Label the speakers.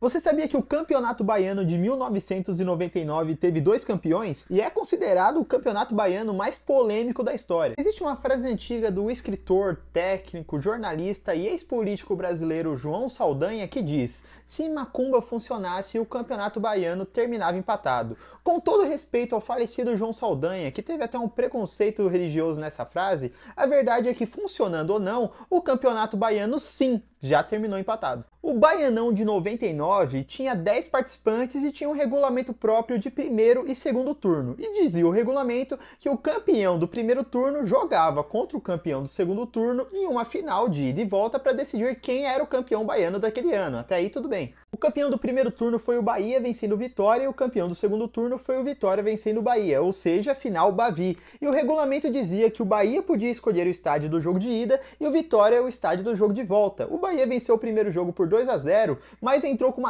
Speaker 1: Você sabia que o Campeonato Baiano de 1999 teve dois campeões e é considerado o campeonato baiano mais polêmico da história? Existe uma frase antiga do escritor, técnico, jornalista e ex-político brasileiro João Saldanha que diz: se Macumba funcionasse, o Campeonato Baiano terminava empatado. Com todo respeito ao falecido João Saldanha, que teve até um preconceito religioso nessa frase, a verdade é que, funcionando ou não, o Campeonato Baiano sim já terminou empatado. O Baianão de 99 tinha 10 participantes e tinha um regulamento próprio de primeiro e segundo turno. E dizia o regulamento que o campeão do primeiro turno jogava contra o campeão do segundo turno em uma final de ida e volta para decidir quem era o campeão baiano daquele ano. Até aí tudo bem. O campeão do primeiro turno foi o Bahia vencendo o Vitória e o campeão do segundo turno foi o Vitória vencendo o Bahia, ou seja, final Bavi. E o regulamento dizia que o Bahia podia escolher o estádio do jogo de ida e o Vitória o estádio do jogo de volta. O Bahia venceu o primeiro jogo por 2 a 0, mas entrou com uma